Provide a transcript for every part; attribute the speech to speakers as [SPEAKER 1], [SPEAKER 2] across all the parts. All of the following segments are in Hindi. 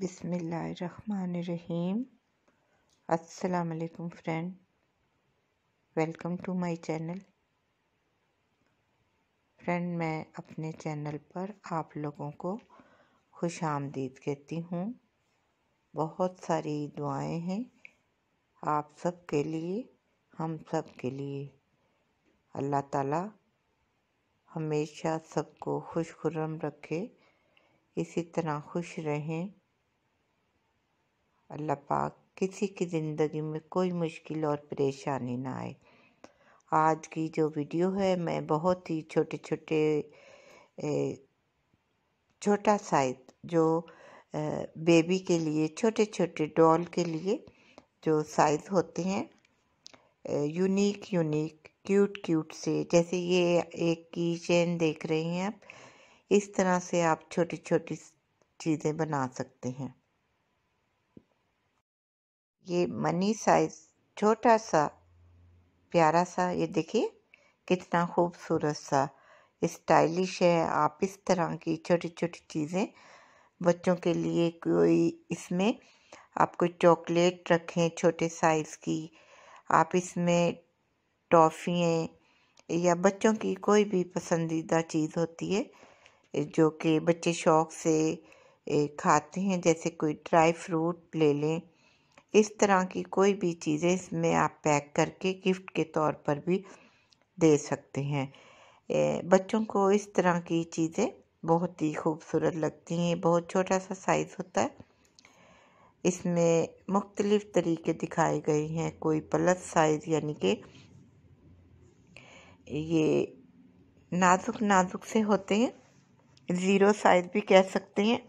[SPEAKER 1] बिसमीम असलकम friend welcome to my channel friend मैं अपने चैनल पर आप लोगों को खुश आमदीद कहती हूँ बहुत सारी दुआएं हैं आप सब के लिए हम सब के लिए अल्लाह ताला हमेशा सबको खुश खुरम रखे इसी तरह खुश रहें अल्लाह पाक किसी की ज़िंदगी में कोई मुश्किल और परेशानी ना आए आज की जो वीडियो है मैं बहुत ही छोटे छोटे छोटा साइज जो बेबी के लिए छोटे छोटे डॉल के लिए जो साइज़ होते हैं यूनिक यूनिक क्यूट क्यूट से जैसे ये एक की चेन देख रहे हैं आप इस तरह से आप छोटी छोटी चीज़ें बना सकते हैं ये मनी साइज छोटा सा प्यारा सा ये देखिए कितना खूबसूरत सा स्टाइलिश है आप इस तरह की छोटी छोटी चीज़ें बच्चों के लिए कोई इसमें आप कोई चॉकलेट रखें छोटे साइज़ की आप इसमें टॉफ़ियाँ या बच्चों की कोई भी पसंदीदा चीज़ होती है जो कि बच्चे शौक़ से खाते हैं जैसे कोई ड्राई फ्रूट ले लें इस तरह की कोई भी चीज़ें इसमें आप पैक करके गिफ्ट के तौर पर भी दे सकते हैं बच्चों को इस तरह की चीज़ें बहुत ही खूबसूरत लगती हैं बहुत छोटा सा साइज़ होता है इसमें मुख्तलिफ़ तरीके दिखाए गए हैं कोई प्लस साइज़ यानी कि ये नाजुक नाजुक से होते हैं ज़ीरो साइज़ भी कह सकते हैं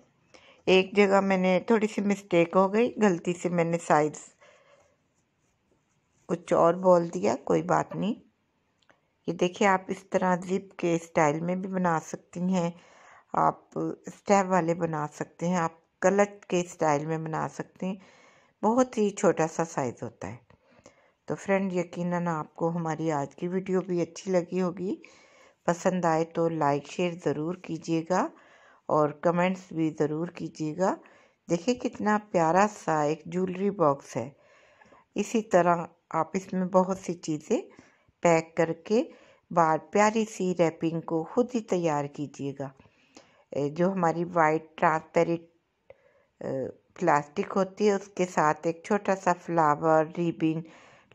[SPEAKER 1] एक जगह मैंने थोड़ी सी मिस्टेक हो गई गलती से मैंने साइज़ कुछ और बोल दिया कोई बात नहीं ये देखिए आप इस तरह जिप के स्टाइल में भी बना सकती हैं आप स्टेप वाले बना सकते हैं आप कलट के स्टाइल में बना सकते हैं बहुत ही छोटा सा साइज़ होता है तो फ्रेंड यकीनन आपको हमारी आज की वीडियो भी अच्छी लगी होगी पसंद आए तो लाइक शेयर ज़रूर कीजिएगा और कमेंट्स भी ज़रूर कीजिएगा देखिए कितना प्यारा सा एक ज्वेलरी बॉक्स है इसी तरह आप इसमें बहुत सी चीज़ें पैक करके बार प्यारी सी रैपिंग को खुद ही तैयार कीजिएगा जो हमारी वाइट ट्रांसपेरेंट प्लास्टिक होती है उसके साथ एक छोटा सा फ्लावर रिबिन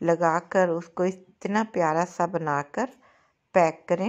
[SPEAKER 1] लगाकर उसको इतना प्यारा सा बनाकर पैक करें